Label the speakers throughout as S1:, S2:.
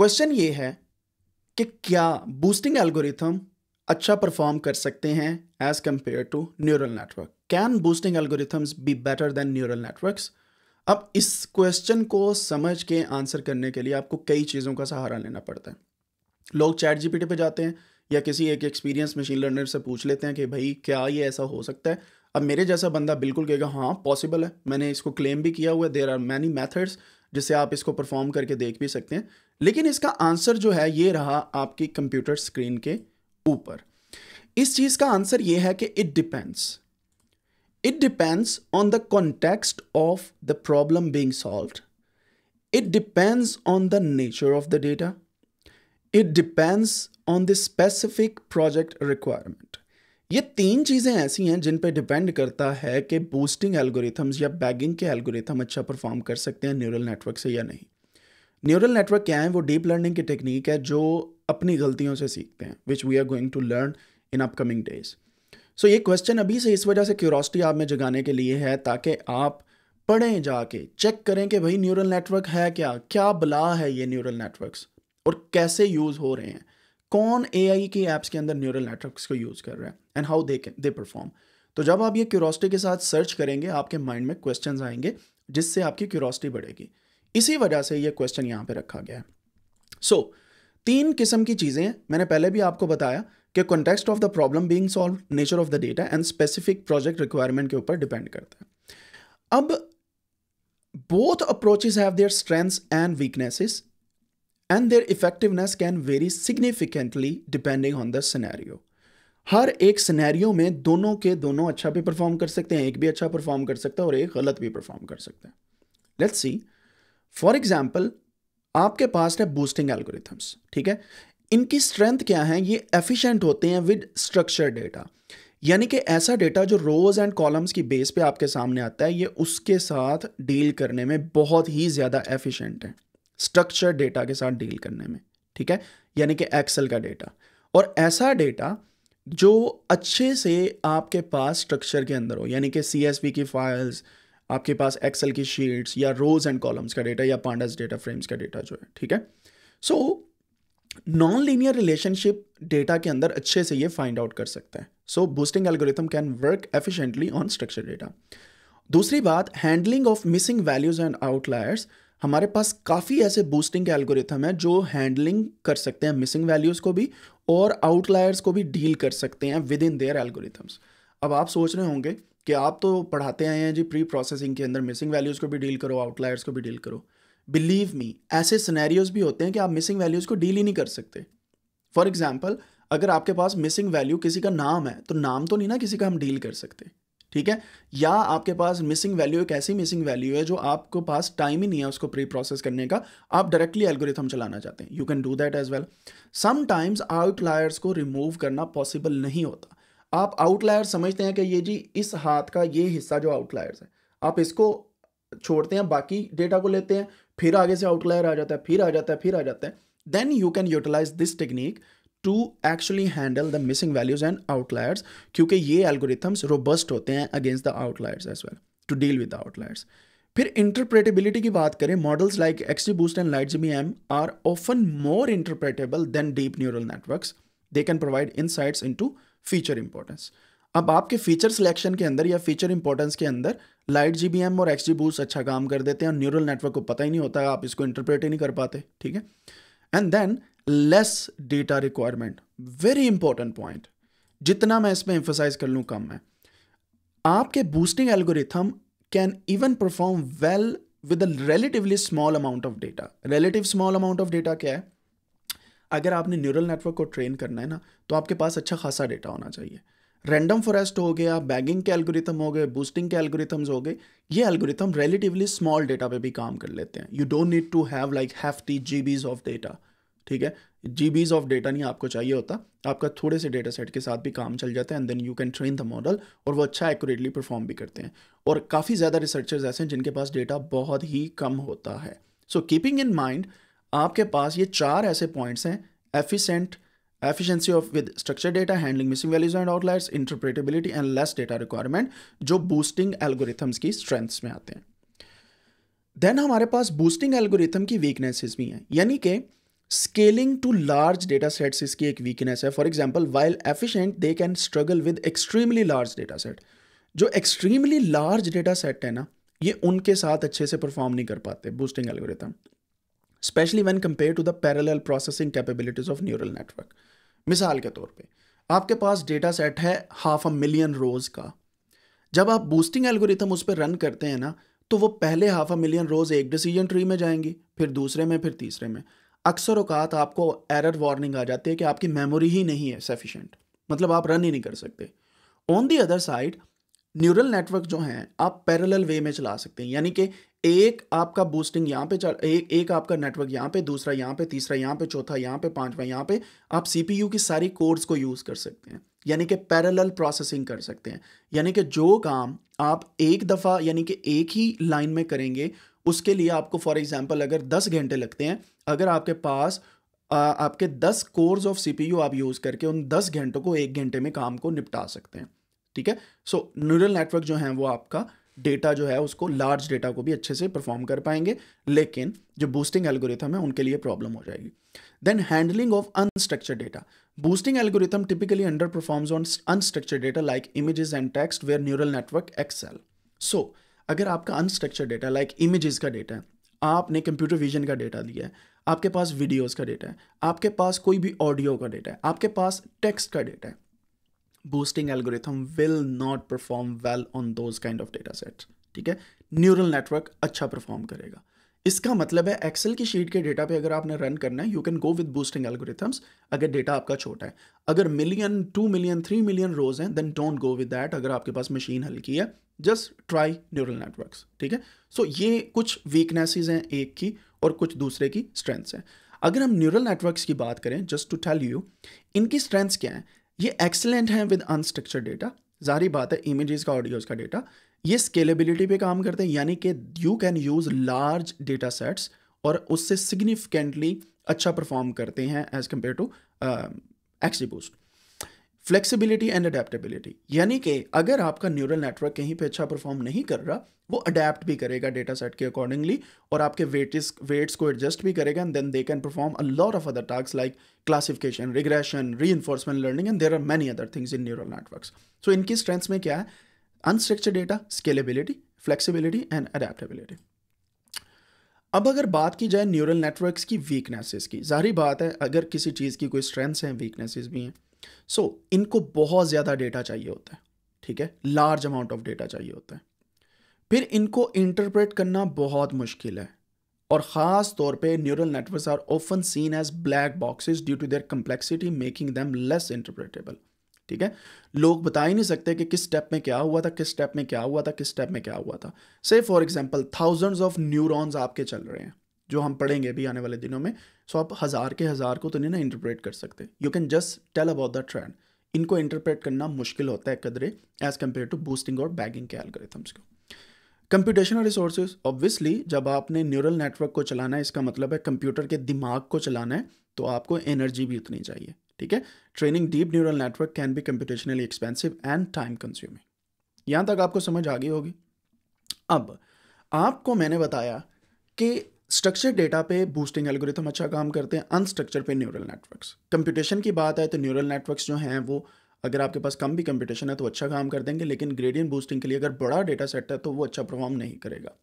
S1: Question ये है कि क्या बूस्टिंग एल्गोरिथम अच्छा परफॉर्म कर सकते हैं as compare to neural network can boosting algorithms be better than neural networks अब इस क्वेश्चन को समझ के आंसर करने के लिए आपको कई चीज़ों का सहारा लेना पड़ता है लोग चैट जीपीटी पे जाते हैं या किसी एक एक्सपीरियंस मशीन लर्नर से पूछ लेते हैं कि भाई क्या ये ऐसा हो सकता है अब मेरे जैसा बंदा बिल्कुल कहेगा हाँ पॉसिबल है मैंने इसको क्लेम भी किया हुआ है देर आर मैनी मैथड्स जिससे आप इसको परफॉर्म करके देख भी सकते हैं लेकिन इसका आंसर जो है ये रहा आपकी कंप्यूटर स्क्रीन के ऊपर इस चीज़ का आंसर ये है कि it depends it depends on the context of the problem being solve it depends on the nature of the data it depends on the specific project requirement ये तीन चीज़ें ऐसी हैं जिन पे डिपेंड करता है कि बूस्टिंग एल्गोरिथम्स या बैगिंग के एल्गोरिथम अच्छा परफॉर्म कर सकते हैं न्यूरल नेटवर्क से या नहीं न्यूरल नेटवर्क क्या है वो डीप लर्निंग की टेक्निक है जो अपनी गलतियों से सीखते हैं which we are going to learn in upcoming days so ये क्वेश्चन अभी से इस वजह से क्यूरोसिटी आप में जगाने के लिए है ताकि आप पढ़ें जाके चेक करें कि भाई न्यूरल नेटवर्क है क्या क्या बला है ये न्यूरल नेटवर्क्स और कैसे यूज़ हो रहे हैं कौन ए की ऐप्स के अंदर न्यूरल नेटवर्क्स को यूज़ कर रहे हैं and how they can they perform तो जब आप ये क्यूरोसिटी के साथ सर्च करेंगे आपके माइंड में क्वेश्चन आएंगे जिससे आपकी क्यूरोसिटी बढ़ेगी इसी वजह से ये क्वेश्चन यहाँ पे रखा गया है सो so, तीन किस्म की चीज़ें हैं मैंने पहले भी आपको बताया कि context of the problem being solve nature of the data and specific project requirement के ऊपर डिपेंड करता है अब both approaches have their strengths and weaknesses and their effectiveness can vary significantly depending on the scenario हर एक scenario में दोनों के दोनों अच्छा भी परफॉर्म कर सकते हैं एक भी अच्छा परफॉर्म कर सकता है और एक गलत भी परफॉर्म कर सकता है लेट्स सी फॉर एग्जाम्पल आपके पास है बूस्टिंग एल्गोरिथम्स ठीक है इनकी स्ट्रेंथ क्या है ये एफिशिएंट होते हैं विद स्ट्रक्चर डेटा यानी कि ऐसा डेटा जो रोज एंड कॉलम्स की बेस पे आपके सामने आता है ये उसके साथ डील करने में बहुत ही ज़्यादा एफिशिएंट है स्ट्रक्चर डेटा के साथ डील करने में ठीक है यानी कि एक्सेल का डेटा और ऐसा डेटा जो अच्छे से आपके पास स्ट्रक्चर के अंदर हो यानी कि सी की फाइल्स आपके पास एक्सेल की शीट्स या रोज एंड कॉलम्स का डेटा या पांडास डेटा फ्रेम्स का डेटा जो है ठीक है so non linear relationship data के अंदर अच्छे से ये फाइंड आउट कर सकते हैं so boosting algorithm can work efficiently on structure data दूसरी बात handling of missing values and outliers हमारे पास काफ़ी ऐसे बूस्टिंग के एल्गोरिथम है जो हैंडलिंग कर सकते हैं मिसिंग वैल्यूज़ को भी और आउटलायर्स को भी डील कर सकते हैं विद इन देयर एल्गोरिथम्स अब आप सोच रहे होंगे कि आप तो पढ़ाते आए हैं जी प्री प्रोसेसिंग के अंदर मिसिंग वैल्यूज़ को भी डील करो आउटलायर्स को भी डील करो बिलीव मी ऐसे सिनेरियोज भी होते हैं कि आप मिसिंग वैल्यूज़ को डील ही नहीं कर सकते फॉर एग्जाम्पल अगर आपके पास मिसिंग वैल्यू किसी का नाम है तो नाम तो नहीं ना किसी का हम डील कर सकते ठीक है या आपके पास मिसिंग वैल्यू एक ऐसी मिसिंग वैल्यू है जो आपको पास टाइम ही नहीं है उसको प्री प्रोसेस करने का आप डायरेक्टली एल्गोरिथम चलाना चाहते हैं you can do that as well sometimes outliers को रिमूव करना पॉसिबल नहीं होता आप आउटलायर समझते हैं कि ये जी इस हाथ का ये हिस्सा जो आउटलायर्स है आप इसको छोड़ते हैं बाकी डेटा को लेते हैं फिर आगे से आउटलायर आ जाता है फिर आ जाता है फिर आ जाता है then you can utilise this technique to actually handle the missing values and outliers क्योंकि ये एल्गोरिथम्स रोबस्ट होते हैं against the outliers as well to deal with the outliers फिर इंटरप्रेटेबिलिटी की बात करें models like X G boost and light G M are often more interpretable than deep neural networks they can provide insights into feature importance अब आपके feature selection के अंदर या feature importance के अंदर लाइट जी और एक्स जी bush अच्छा काम कर देते हैं और न्यूरल नेटवर्क को पता ही नहीं होता है आप इसको इंटरप्रेट ही नहीं कर पाते ठीक है and then less data requirement very important point जितना मैं इसमें एम्फोसाइज कर लूँ कम है आपके boosting algorithm can even perform well with a relatively small amount of data relative small amount of data क्या है अगर आपने न्यूरल नेटवर्क को ट्रेन करना है ना तो आपके पास अच्छा खासा डेटा होना चाहिए रैंडम फॉरेस्ट हो गया बैगिंग के एल्गोरिथम हो गए बूस्टिंग के एल्गोरिथम्स हो गए ये एल्गोरिथम रिलेटिवली स्मॉल डेटा पे भी काम कर लेते हैं you don't need to have like hefty G Bs of data ठीक है जी बीज ऑफ डेटा नहीं आपको चाहिए होता आपका थोड़े से डेटा सेट के साथ भी काम चल जाता है and then you can train the model और वो अच्छा एक्यूरेटली परफॉर्म भी करते हैं और काफ़ी ज़्यादा रिसर्चर्स ऐसे हैं जिनके पास डेटा बहुत ही कम होता है सो कीपिंग इन माइंड आपके पास ये चार ऐसे पॉइंट्स हैं efficient efficiency of with structure data handling missing values and outliers interpretability and less data requirement जो बूस्टिंग एल्गोरिथम्स की स्ट्रेंथ्स में आते हैं देन हमारे पास बूस्टिंग एल्गोरिथम की वीकनेसेस भी हैं यानी कि scaling to large data sets इसकी एक वीकनेस है for example while efficient they can struggle with extremely large data set जो एक्सट्रीमली लार्ज डेटा सेट है ना ये उनके साथ अच्छे से परफॉर्म नहीं कर पाते boosting algorithm specially when compare to the parallel processing capabilities of neural network मिसाल के तौर पे आपके पास डेटा सेट है हाफ अ मिलियन रोज़ का जब आप बूस्टिंग एल्गोरिथम उस पर रन करते हैं ना तो वो पहले हाफ अ मिलियन रोज़ एक डिसीजन ट्री में जाएंगी फिर दूसरे में फिर तीसरे में अक्सर अवकात आपको एरर वार्निंग आ जाती है कि आपकी मेमोरी ही नहीं है सफिशेंट मतलब आप रन ही नहीं कर सकते on the other side neural network जो हैं आप पैरेलल वे में चला सकते हैं यानी कि एक आपका बूस्टिंग यहाँ पे चल एक एक आपका नेटवर्क यहाँ पे दूसरा यहाँ पे तीसरा यहाँ पे चौथा यहाँ पे पांचवा यहाँ पे आप सीपीयू की सारी कोर्स को यूज़ कर सकते हैं यानी कि पैरेलल प्रोसेसिंग कर सकते हैं यानी कि जो काम आप एक दफ़ा यानी कि एक ही लाइन में करेंगे उसके लिए आपको फॉर एग्ज़ाम्पल अगर दस घंटे लगते हैं अगर आपके पास आ, आपके दस कोर्स ऑफ सी आप यूज़ करके उन दस घंटों को एक घंटे में काम को निपटा सकते हैं ठीक है सो न्यूरल नेटवर्क जो है वो आपका डेटा जो है उसको लार्ज डेटा को भी अच्छे से परफॉर्म कर पाएंगे लेकिन जो बूस्टिंग एल्गोरिथम है उनके लिए प्रॉब्लम हो जाएगी then handling of unstructure data boosting algorithm typically underperforms on unstructure data like images and text where neural network excel so अगर आपका अनस्ट्रक्चर डेटा लाइक इमेजेस का डेटा है आपने कंप्यूटर विजन का डेटा दिया है आपके पास वीडियोज़ का डेटा है आपके पास कोई भी ऑडियो का डेटा है आपके पास टेक्स्ट का डेटा है boosting algorithm will not perform well on those kind of data sets ठीक है न्यूरल नेटवर्क अच्छा परफॉर्म करेगा इसका मतलब है एक्सेल की शीट के डेटा पे अगर आपने रन करना है you can go with boosting algorithms अगर डेटा आपका छोटा है अगर million two million three million rows हैं then don't go with that अगर आपके पास मशीन हल्की है जस्ट ट्राई न्यूरल नेटवर्क्स ठीक है सो ये कुछ वीकनेसेस हैं एक की और कुछ दूसरे की स्ट्रेंथ्स हैं अगर हम न्यूरल नेटवर्क्स की बात करें जस्ट टू टेल यू इनकी स्ट्रेंथ्स क्या हैं ये एक्सलेंट हैं विद अनस्ट्रक्चर्ड डेटा जारी बात है इमेजेस का ऑडियोज का डेटा ये स्केलेबिलिटी पे काम करते हैं यानी कि you can use large data sets और उससे सिग्निफिकेंटली अच्छा परफॉर्म करते हैं as compare to XGBoost flexibility and adaptability यानी कि अगर आपका न्यूरल नेटवर्क कहीं पे अच्छा परफॉर्म नहीं कर रहा वो अडेप्ट भी करेगा डेटा सेट के अकॉर्डिंगली और आपके वेटिस वेट्स को एडजस्ट भी करेगा and then they can perform a lot of other task like classification regression re learning and there are many other things in neural networks so इनकी strengths में क्या है unstructure data scalability flexibility and adaptability अब अगर बात की जाए neural networks की वीकनेसेस की जाहिर बात है अगर किसी चीज़ की कोई स्ट्रेंथ्स हैं वीकनेसेस भी हैं सो so, इनको बहुत ज़्यादा डेटा चाहिए होता है ठीक है लार्ज अमाउंट ऑफ डेटा चाहिए होता है फिर इनको इंटरप्रेट करना बहुत मुश्किल है और ख़ास तौर पे neural networks are often seen as black boxes due to their complexity making them less interpretable ठीक है लोग बता ही नहीं सकते कि किस स्टेप में क्या हुआ था किस स्टेप में क्या हुआ था किस स्टेप में क्या हुआ था से for example thousands of neurons आपके चल रहे हैं जो हम पढ़ेंगे भी आने वाले दिनों में सो आप हज़ार के हज़ार को तो नहीं ना इंटरप्रेट कर सकते you can just tell about the trend इनको इंटरप्रेट करना मुश्किल होता है कदरे एज़ कम्पेयर टू बूस्टिंग और बैगिंग के एल्गोरिथम्स को कंप्यूटेशनल रिसोर्सेज ऑब्वियसली जब आपने न्यूरल नेटवर्क को चलाना है इसका मतलब है कंप्यूटर के दिमाग को चलाना है तो आपको एनर्जी भी उतनी चाहिए ठीक है training deep neural network can be computationally expensive and time consuming यहाँ तक आपको समझ आ गई होगी अब आपको मैंने बताया कि स्ट्रक्चर डेटा पे बूस्टिंग एल्गोरिथम अच्छा काम करते हैं अनस्ट्रक्चर पे न्यूरल नेटवर्क्स कंप्यूटेशन की बात है तो न्यूरल नेटवर्क्स जो हैं वो अगर आपके पास कम भी कंप्यूटेशन है तो अच्छा काम कर देंगे लेकिन ग्रेडियंट बूस्टिंग के लिए अगर बड़ा डेटा सेट है तो वो अच्छा परफॉर्म नहीं करेगा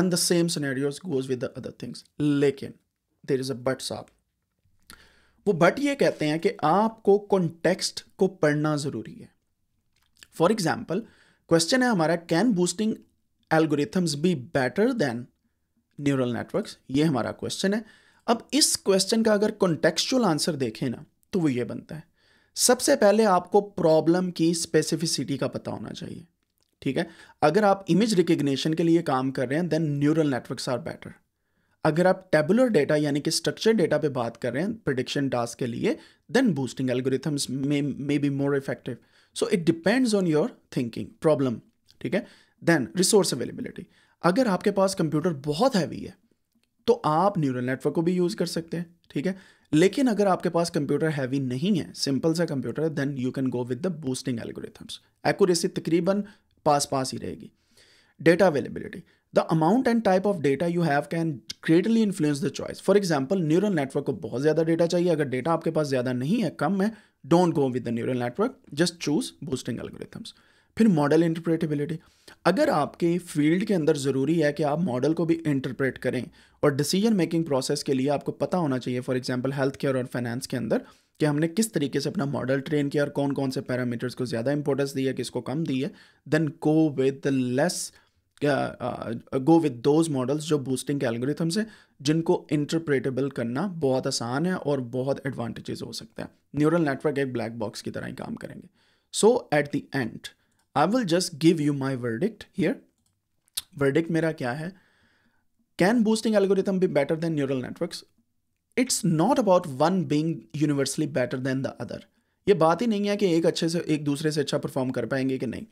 S1: and the same scenarios goes with the other things लेकिन देर इज़ अ बट साहब वो बट ये कहते हैं कि आपको कॉन्टेक्स्ट को पढ़ना ज़रूरी है फॉर एग्जाम्पल क्वेश्चन है हमारा can boosting algorithms be better than neural networks ये हमारा क्वेश्चन है अब इस क्वेश्चन का अगर कॉन्टेक्चुअल आंसर देखें ना तो वो ये बनता है सबसे पहले आपको प्रॉब्लम की स्पेसिफिसिटी का पता होना चाहिए ठीक है अगर आप इमेज रिकग्निशन के लिए काम कर रहे हैं then neural networks are better अगर आप टेबुलर डेटा यानी कि स्ट्रक्चर डेटा पे बात कर रहे हैं प्रडिक्शन टास्क के लिए then boosting algorithms may be more effective so it depends on your thinking problem ठीक है देन रिसोर्स अवेलेबिलिटी अगर आपके पास कंप्यूटर बहुत हैवी है तो आप न्यूरल नेटवर्क को भी यूज़ कर सकते हैं ठीक है लेकिन अगर आपके पास कंप्यूटर हैवी नहीं है सिंपल सा कंप्यूटर है then you can go with the boosting algorithms accuracy तकरीबन पास पास ही रहेगी data availability the amount and type of data you have can greatly influence the choice for example neural network को बहुत ज़्यादा डेटा चाहिए अगर डेटा आपके पास ज़्यादा नहीं है कम है don't go with the neural network just choose boosting algorithms फिर मॉडल इंटरप्रेटेबिलिटी अगर आपके फील्ड के अंदर ज़रूरी है कि आप मॉडल को भी इंटरप्रेट करें और डिसीजन मेकिंग प्रोसेस के लिए आपको पता होना चाहिए फॉर एग्जांपल हेल्थ केयर और फाइनेंस के अंदर कि हमने किस तरीके से अपना मॉडल ट्रेन किया और कौन कौन से पैरामीटर्स को ज़्यादा इंपॉर्टेंस दी है किसको कम दी है then go with the less go with those models जो बूस्टिंग के एल्गोरिथम्स हैं जिनको इंटरप्रेटेबल करना बहुत आसान है और बहुत एडवांटेजेस हो सकता है न्यूरल नेटवर्क एक ब्लैक बॉक्स की तरह ही काम करेंगे so at the end I will just give you my verdict here verdict मेरा क्या है can boosting algorithm be better than neural network it's not about one being universally better than the other ये बात ही नहीं है कि एक अच्छे से एक दूसरे से अच्छा परफॉर्म कर पाएंगे कि नहीं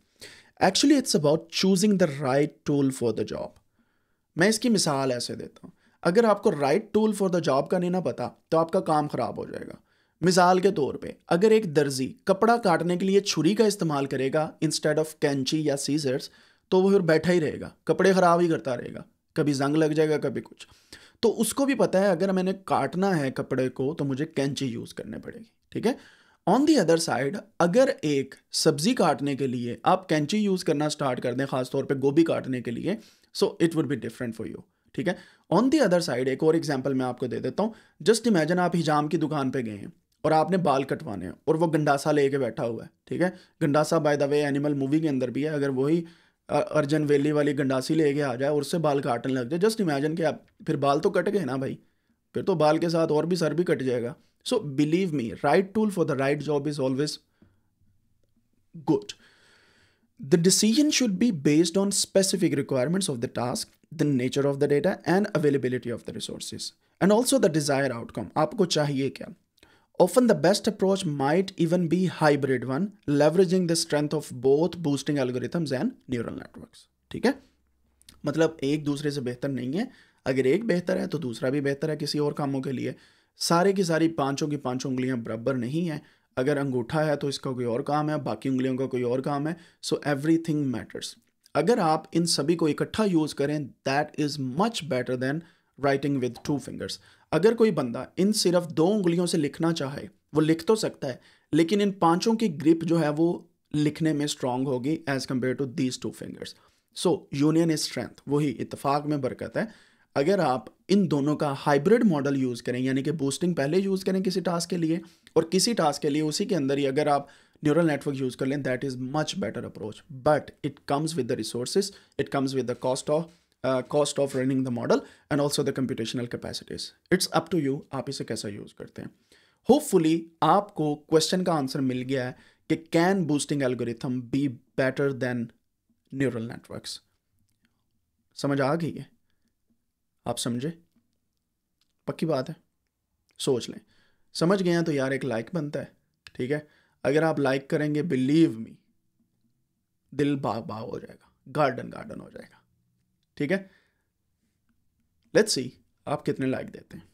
S1: actually it's about choosing the right tool for the job मैं इसकी मिसाल ऐसे देता हूँ अगर आपको right tool for the job का नहीं ना पता तो आपका काम ख़राब हो जाएगा मिसाल के तौर पे अगर एक दर्जी कपड़ा काटने के लिए छुरी का इस्तेमाल करेगा इंस्टेड ऑफ कैंची या सीजर्स तो वह फिर बैठा ही रहेगा कपड़े ख़राब ही करता रहेगा कभी जंग लग जाएगा कभी कुछ तो उसको भी पता है अगर मैंने काटना है कपड़े को तो मुझे कैंची यूज़ करने पड़ेगी ठीक है ऑन दी अदर साइड अगर एक सब्जी काटने के लिए आप कैंची यूज़ करना स्टार्ट कर दें खासतौर पर गोभी काटने के लिए so it would be different for you ठीक है ऑन दी अदर साइड एक और एग्जाम्पल मैं आपको दे देता हूँ जस्ट इमेजन आप हिजाम की दुकान पर गए हैं और आपने बाल कटवाने हैं और वो गंडासा लेके बैठा हुआ है ठीक है गंडासा by the way Animal movie के अंदर भी है अगर वही अर्जन वेली वाली गंडासी लेके आ जाए और उससे बाल काटने लग जाए जस्ट इमेजिन कि आप फिर बाल तो कट गए ना भाई फिर तो बाल के साथ और भी सर भी कट जाएगा so believe me right tool for the right job is always good the decision should be based on specific requirements of the task the nature of the data and availability of the resources and also the desire outcome आपको चाहिए क्या Often the best approach might even be hybrid one, leveraging the strength of both boosting algorithms and neural networks. ठीक है मतलब एक दूसरे से बेहतर नहीं है अगर एक बेहतर है तो दूसरा भी बेहतर है किसी और कामों के लिए सारे की सारी पांचों की पांचों उंगलियां बराबर नहीं है अगर अंगूठा है तो इसका कोई और काम है बाकी उंगलियों का कोई और काम है सो एवरी थिंग मैटर्स अगर आप इन सभी को इकट्ठा यूज़ करें that is much better than writing with two fingers अगर कोई बंदा इन सिर्फ दो उंगलियों से लिखना चाहे वो लिख तो सकता है लेकिन इन पांचों की ग्रिप जो है वो लिखने में स्ट्रांग होगी as compare to these two fingers so union is strength वही इतफाक में बरकत है अगर आप इन दोनों का हाइब्रिड मॉडल यूज़ करें यानी कि बूस्टिंग पहले यूज़ करें किसी टास्क के लिए और किसी टास्क के लिए उसी के अंदर ही अगर आप न्यूरल नेटवर्क यूज़ कर लें that is much better approach but it comes with the resources it comes with the cost of cost of running the model and also the computational capacities it's up to you आप इसे कैसा use करते हैं hopefully आपको question का answer मिल गया है कि can boosting algorithm be better than neural networks समझ आ गई है आप समझे पक्की बात है सोच लें समझ गए हैं तो यार एक लाइक बनता है ठीक है अगर आप लाइक करेंगे बिलीव मी दिल बाग बाग हो जाएगा गार्डन गार्डन हो जाएगा ठीक है लेट्स सी आप कितने लाइक देते हैं